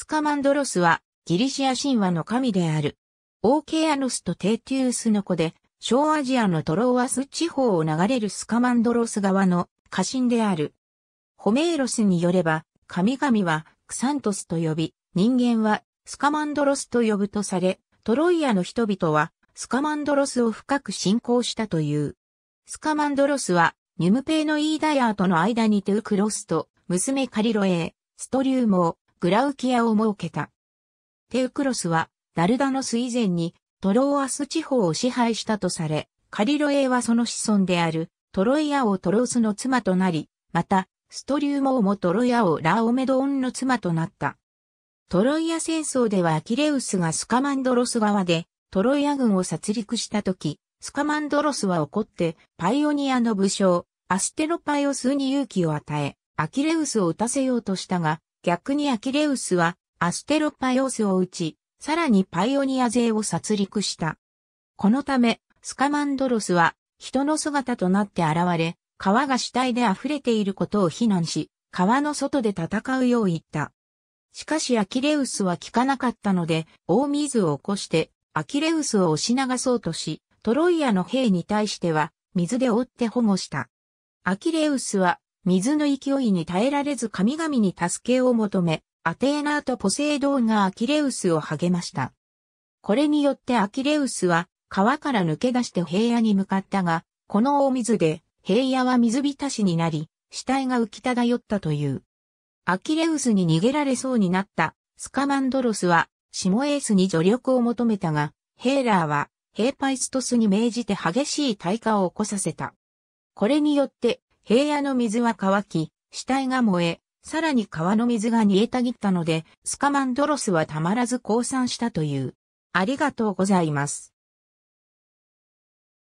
スカマンドロスはギリシア神話の神である。オーケアノスとテーティウスの子で、小アジアのトローアス地方を流れるスカマンドロス側の家臣である。ホメーロスによれば、神々はクサントスと呼び、人間はスカマンドロスと呼ぶとされ、トロイアの人々はスカマンドロスを深く信仰したという。スカマンドロスは、ニュムペイのイーダヤーとの間にトゥクロスと、娘カリロエー、ストリウモー、グラウキアを設けた。テウクロスはダルダノス以前にトローアス地方を支配したとされ、カリロエはその子孫であるトロイア王トロースの妻となり、またストリウモ王もトロイア王ラオメドオンの妻となった。トロイア戦争ではアキレウスがスカマンドロス側でトロイア軍を殺戮した時、スカマンドロスは怒ってパイオニアの武将、アステロパイオスに勇気を与え、アキレウスを撃たせようとしたが、逆にアキレウスはアステロパイオスを撃ち、さらにパイオニア勢を殺戮した。このため、スカマンドロスは人の姿となって現れ、川が死体で溢れていることを非難し、川の外で戦うよう言った。しかしアキレウスは効かなかったので、大水を起こして、アキレウスを押し流そうとし、トロイアの兵に対しては、水で追って保護した。アキレウスは水の勢いに耐えられず神々に助けを求め、アテーナーとポセイドンがアキレウスを励ました。これによってアキレウスは川から抜け出して平野に向かったが、この大水で平野は水浸しになり、死体が浮き漂ったという。アキレウスに逃げられそうになったスカマンドロスはシモエースに助力を求めたが、ヘーラーはヘーパイストスに命じて激しい対火を起こさせた。これによって平野の水は乾き、死体が燃え、さらに川の水が煮えたぎったので、スカマンドロスはたまらず降参したという。ありがとうございます。